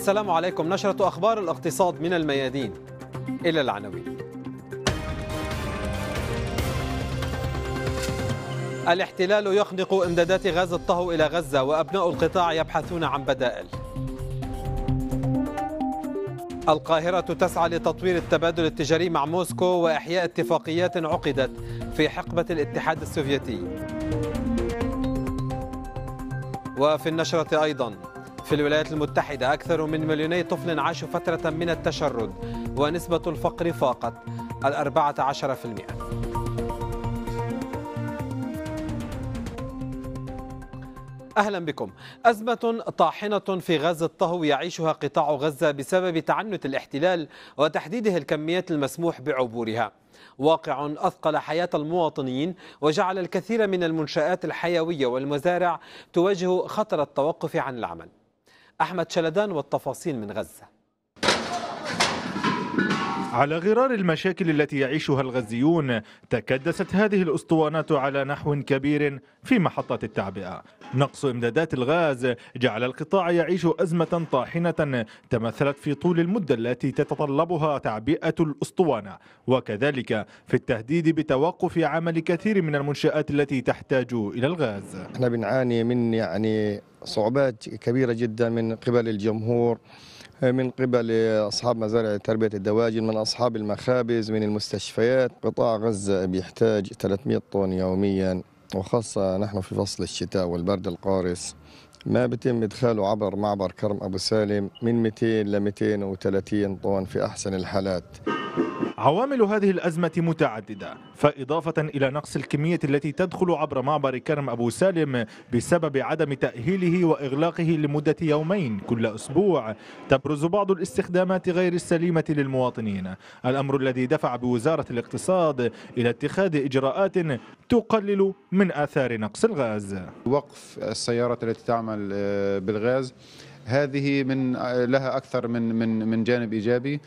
السلام عليكم نشرة أخبار الاقتصاد من الميادين إلى العناوين الاحتلال يخنق إمدادات غاز الطهو إلى غزة وأبناء القطاع يبحثون عن بدائل القاهرة تسعى لتطوير التبادل التجاري مع موسكو وإحياء اتفاقيات عقدت في حقبة الاتحاد السوفيتي وفي النشرة أيضاً في الولايات المتحدة أكثر من مليوني طفل عاشوا فترة من التشرد ونسبة الفقر فاقت الأربعة عشر في المئة أهلا بكم أزمة طاحنة في غاز الطهو يعيشها قطاع غزة بسبب تعنت الاحتلال وتحديده الكميات المسموح بعبورها واقع أثقل حياة المواطنين وجعل الكثير من المنشآت الحيوية والمزارع تواجه خطر التوقف عن العمل أحمد شلدان والتفاصيل من غزة على غرار المشاكل التي يعيشها الغزيون تكدست هذه الأسطوانات على نحو كبير في محطة التعبئة نقص إمدادات الغاز جعل القطاع يعيش أزمة طاحنة تمثلت في طول المدة التي تتطلبها تعبئة الأسطوانة وكذلك في التهديد بتوقف عمل كثير من المنشآت التي تحتاج إلى الغاز احنا بنعاني من يعني صعوبات كبيرة جدا من قبل الجمهور من قبل أصحاب مزارع تربية الدواجن من أصحاب المخابز من المستشفيات قطاع غزة بيحتاج 300 طن يوميا وخاصة نحن في فصل الشتاء والبرد القارس ما بتم إدخاله عبر معبر كرم أبو سالم من 200 ل 230 طن في أحسن الحالات عوامل هذه الأزمة متعددة فإضافة إلى نقص الكمية التي تدخل عبر معبر كرم أبو سالم بسبب عدم تأهيله وإغلاقه لمدة يومين كل أسبوع تبرز بعض الاستخدامات غير السليمة للمواطنين الأمر الذي دفع بوزارة الاقتصاد إلى اتخاذ إجراءات تقلل من آثار نقص الغاز وقف السيارات التي تعمل آه، بالغاز هذه من لها اكثر من من من جانب ايجابي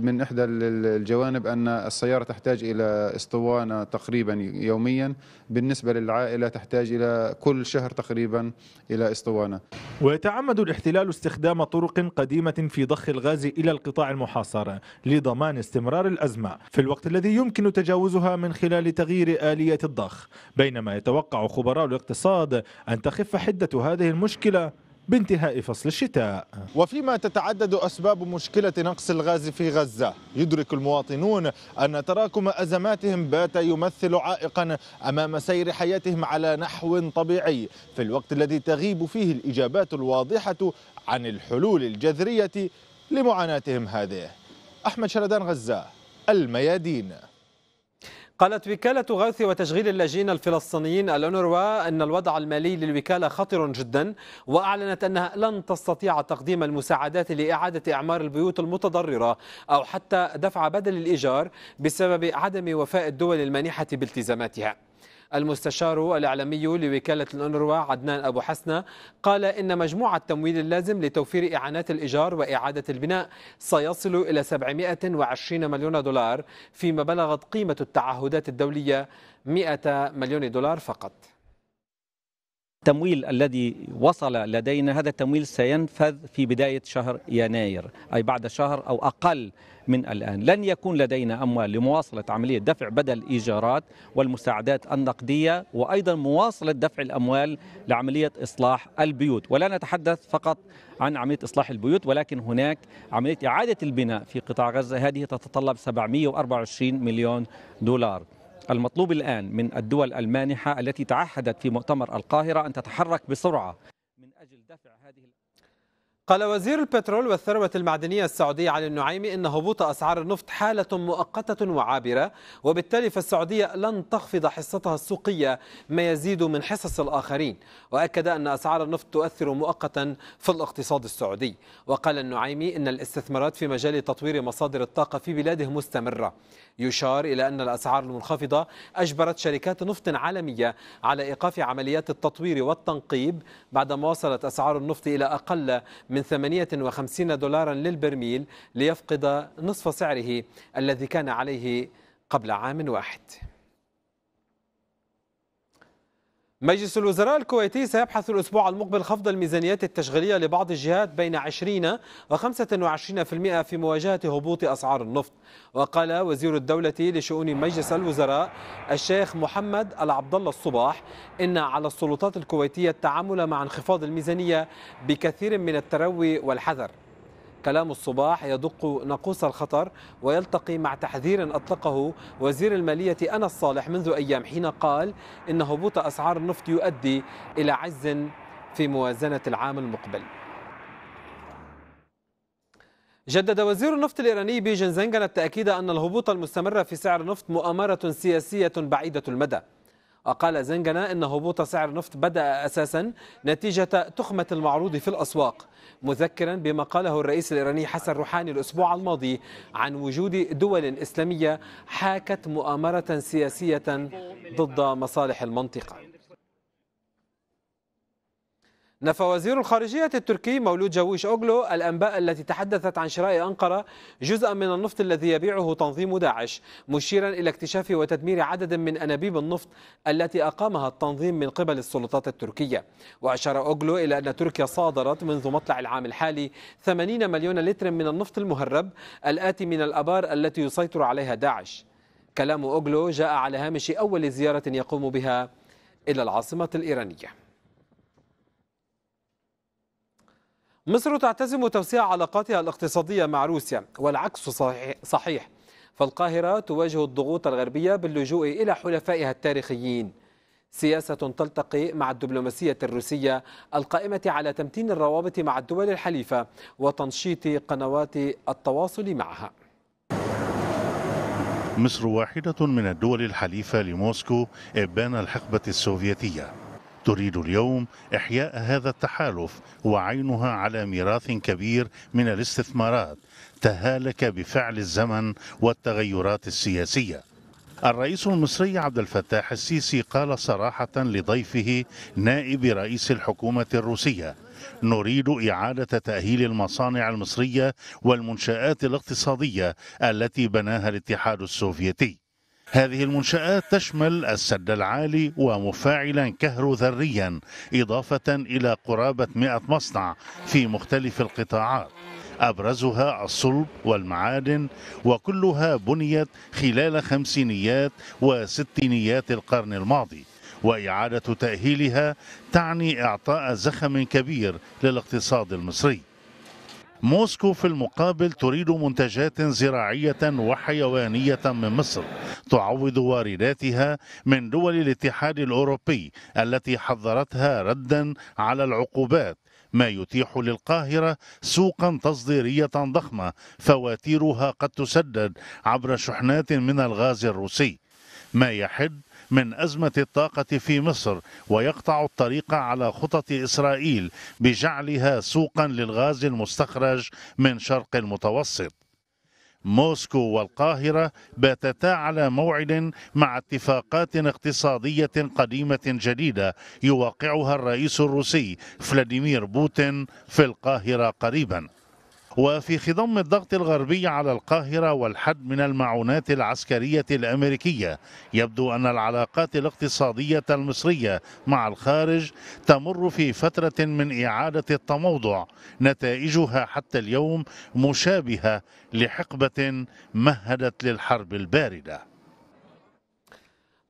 من احدى الجوانب ان السياره تحتاج الى اسطوانه تقريبا يوميا بالنسبه للعائله تحتاج الى كل شهر تقريبا الى اسطوانه ويتعمد الاحتلال استخدام طرق قديمه في ضخ الغاز الى القطاع المحاصر لضمان استمرار الازمه في الوقت الذي يمكن تجاوزها من خلال تغيير اليه الضخ بينما يتوقع خبراء الاقتصاد ان تخف حده هذه المشكله بانتهاء فصل الشتاء وفيما تتعدد أسباب مشكلة نقص الغاز في غزة يدرك المواطنون أن تراكم أزماتهم بات يمثل عائقا أمام سير حياتهم على نحو طبيعي في الوقت الذي تغيب فيه الإجابات الواضحة عن الحلول الجذرية لمعاناتهم هذه أحمد شردان غزة الميادين قالت وكالة غوث وتشغيل اللاجئين الفلسطينيين الأونروا أن الوضع المالي للوكالة خطر جدا وأعلنت أنها لن تستطيع تقديم المساعدات لإعادة إعمار البيوت المتضررة أو حتى دفع بدل الإيجار بسبب عدم وفاء الدول المانحة بالتزاماتها المستشار الإعلامي لوكالة الأنروا عدنان أبو حسنة قال إن مجموع التمويل اللازم لتوفير إعانات الإيجار وإعادة البناء سيصل إلى 720 مليون دولار فيما بلغت قيمة التعهدات الدولية 100 مليون دولار فقط التمويل الذي وصل لدينا هذا التمويل سينفذ في بداية شهر يناير أي بعد شهر أو أقل من الآن لن يكون لدينا أموال لمواصلة عملية دفع بدل إيجارات والمساعدات النقدية وأيضا مواصلة دفع الأموال لعملية إصلاح البيوت ولا نتحدث فقط عن عملية إصلاح البيوت ولكن هناك عملية إعادة البناء في قطاع غزة هذه تتطلب 724 مليون دولار المطلوب الآن من الدول المانحة التي تعهدت في مؤتمر القاهرة أن تتحرك بسرعة من أجل دفع هذه قال وزير البترول والثروة المعدنية السعودية علي النعيمي إن هبوط أسعار النفط حالة مؤقتة وعابرة وبالتالي فالسعودية لن تخفض حصتها السوقية ما يزيد من حصص الآخرين وأكد أن أسعار النفط تؤثر مؤقتا في الاقتصاد السعودي وقال النعيمي إن الاستثمارات في مجال تطوير مصادر الطاقة في بلاده مستمرة يشار إلى أن الأسعار المنخفضة أجبرت شركات نفط عالمية على إيقاف عمليات التطوير والتنقيب بعدما وصلت أسعار النفط إلى أقل من 58 دولارا للبرميل ليفقد نصف سعره الذي كان عليه قبل عام واحد مجلس الوزراء الكويتي سيبحث الأسبوع المقبل خفض الميزانيات التشغيلية لبعض الجهات بين 20 و 25% في مواجهة هبوط أسعار النفط وقال وزير الدولة لشؤون مجلس الوزراء الشيخ محمد العبد الله الصباح إن على السلطات الكويتية التعامل مع انخفاض الميزانية بكثير من التروي والحذر كلام الصباح يدق ناقوس الخطر ويلتقي مع تحذير أطلقه وزير المالية أنس صالح منذ أيام حين قال إن هبوط أسعار النفط يؤدي إلى عجز في موازنة العام المقبل جدد وزير النفط الإيراني بيجن زنغن التأكيد أن الهبوط المستمر في سعر النفط مؤامرة سياسية بعيدة المدى وقال زنجنا إن هبوط سعر النفط بدأ أساسا نتيجة تخمة المعروض في الأسواق مذكرا بما قاله الرئيس الإيراني حسن روحاني الأسبوع الماضي عن وجود دول إسلامية حاكت مؤامرة سياسية ضد مصالح المنطقة نفى وزير الخارجية التركي مولود جاويش أوغلو الأنباء التي تحدثت عن شراء أنقرة جزءا من النفط الذي يبيعه تنظيم داعش مشيرا إلى اكتشاف وتدمير عدد من أنابيب النفط التي أقامها التنظيم من قبل السلطات التركية وأشار أوغلو إلى أن تركيا صادرت منذ مطلع العام الحالي 80 مليون لتر من النفط المهرب الآتي من الأبار التي يسيطر عليها داعش كلام أوغلو جاء على هامش أول زيارة يقوم بها إلى العاصمة الإيرانية مصر تعتزم توسيع علاقاتها الاقتصادية مع روسيا والعكس صحيح فالقاهرة تواجه الضغوط الغربية باللجوء إلى حلفائها التاريخيين سياسة تلتقي مع الدبلوماسية الروسية القائمة على تمتين الروابط مع الدول الحليفة وتنشيط قنوات التواصل معها مصر واحدة من الدول الحليفة لموسكو إبان الحقبة السوفيتية تريد اليوم إحياء هذا التحالف وعينها على ميراث كبير من الاستثمارات تهالك بفعل الزمن والتغيرات السياسيه الرئيس المصري عبد الفتاح السيسي قال صراحة لضيفه نائب رئيس الحكومة الروسية نريد إعادة تأهيل المصانع المصرية والمنشآت الاقتصادية التي بناها الاتحاد السوفيتي هذه المنشآت تشمل السد العالي ومفاعلا كهروذريا إضافة إلى قرابة 100 مصنع في مختلف القطاعات أبرزها الصلب والمعادن وكلها بنيت خلال خمسينيات وستينيات القرن الماضي وإعادة تأهيلها تعني إعطاء زخم كبير للاقتصاد المصري موسكو في المقابل تريد منتجات زراعية وحيوانية من مصر تعوض وارداتها من دول الاتحاد الأوروبي التي حذرتها ردا على العقوبات ما يتيح للقاهرة سوقا تصديرية ضخمة فواتيرها قد تسدد عبر شحنات من الغاز الروسي ما يحد من أزمة الطاقة في مصر ويقطع الطريق على خطط إسرائيل بجعلها سوقا للغاز المستخرج من شرق المتوسط موسكو والقاهرة باتتا على موعد مع اتفاقات اقتصادية قديمة جديدة يواقعها الرئيس الروسي فلاديمير بوتين في القاهرة قريباً وفي خضم الضغط الغربي على القاهرة والحد من المعونات العسكرية الأمريكية يبدو أن العلاقات الاقتصادية المصرية مع الخارج تمر في فترة من إعادة التموضع نتائجها حتى اليوم مشابهة لحقبة مهدت للحرب الباردة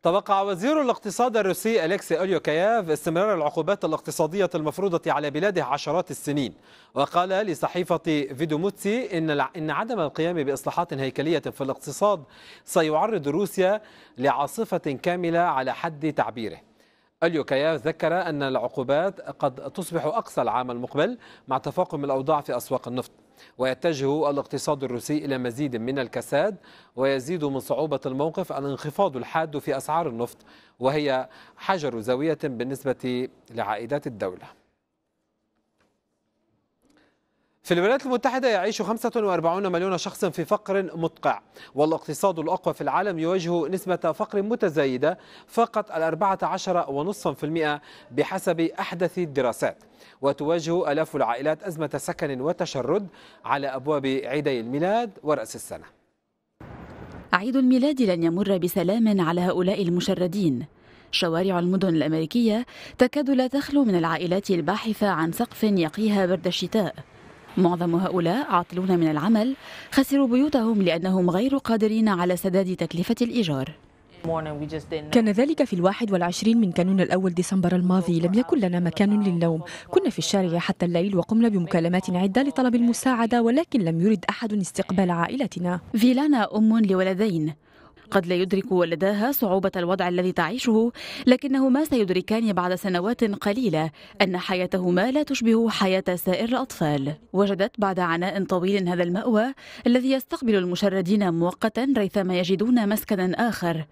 توقع وزير الاقتصاد الروسي أليكسي أوليوكياف استمرار العقوبات الاقتصادية المفروضة على بلاده عشرات السنين وقال لصحيفة فيدوموتسي إن, إن عدم القيام بإصلاحات هيكلية في الاقتصاد سيعرض روسيا لعاصفة كاملة على حد تعبيره كياف ذكر أن العقوبات قد تصبح أقصى العام المقبل مع تفاقم الأوضاع في أسواق النفط ويتجه الاقتصاد الروسي إلى مزيد من الكساد ويزيد من صعوبة الموقف الانخفاض الحاد في أسعار النفط وهي حجر زاوية بالنسبة لعائدات الدولة في الولايات المتحدة يعيش 45 مليون شخص في فقر مدقع والاقتصاد الأقوى في العالم يواجه نسبة فقر متزايدة فقط الأربعة عشر في المئة بحسب أحدث الدراسات وتواجه ألاف العائلات أزمة سكن وتشرد على أبواب عيدي الميلاد ورأس السنة عيد الميلاد لن يمر بسلام على هؤلاء المشردين شوارع المدن الأمريكية تكاد لا تخلو من العائلات الباحثة عن سقف يقيها برد الشتاء معظم هؤلاء عاطلون من العمل خسروا بيوتهم لأنهم غير قادرين على سداد تكلفة الإيجار كان ذلك في الواحد والعشرين من كانون الأول ديسمبر الماضي لم يكن لنا مكان للنوم كنا في الشارع حتى الليل وقمنا بمكالمات عدة لطلب المساعدة ولكن لم يرد أحد استقبال عائلتنا فيلانا أم لولدين قد لا يدرك ولداها صعوبة الوضع الذي تعيشه لكنهما سيدركان بعد سنوات قليلة أن حياتهما لا تشبه حياة سائر الأطفال وجدت بعد عناء طويل هذا المأوى الذي يستقبل المشردين مؤقتا ريثما يجدون مسكنا آخر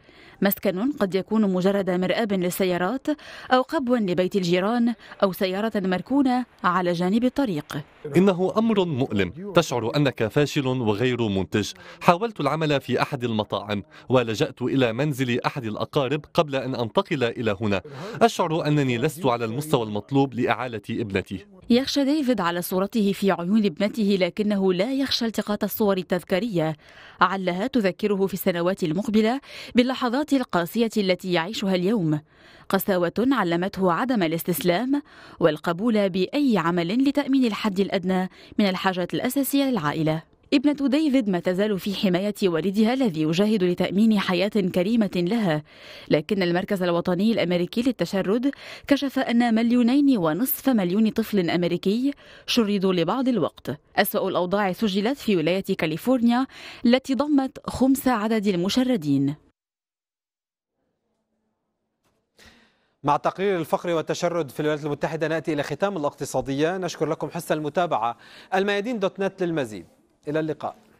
مسكن قد يكون مجرد مرآب للسيارات أو قبو لبيت الجيران أو سيارة مركونة على جانب الطريق إنه أمر مؤلم تشعر أنك فاشل وغير منتج حاولت العمل في أحد المطاعم ولجأت إلى منزل أحد الأقارب قبل أن أنتقل إلى هنا أشعر أنني لست على المستوى المطلوب لإعالة ابنتي يخشى ديفيد على صورته في عيون ابنته لكنه لا يخشى التقاط الصور التذكارية علها تذكره في السنوات المقبلة باللحظات القاسية التي يعيشها اليوم قساوة علمته عدم الاستسلام والقبول بأي عمل لتأمين الحد الأدنى من الحاجات الأساسية للعائلة ابنة ديفيد ما تزال في حماية والدها الذي يجاهد لتأمين حياة كريمة لها لكن المركز الوطني الأمريكي للتشرد كشف أن مليونين ونصف مليون طفل أمريكي شردوا لبعض الوقت أسوأ الأوضاع سجلت في ولاية كاليفورنيا التي ضمت خمس عدد المشردين مع تقرير الفقر والتشرد في الولايات المتحدة نأتي إلى ختام الاقتصادية نشكر لكم حسن المتابعة الميادين دوت نت للمزيد إلى اللقاء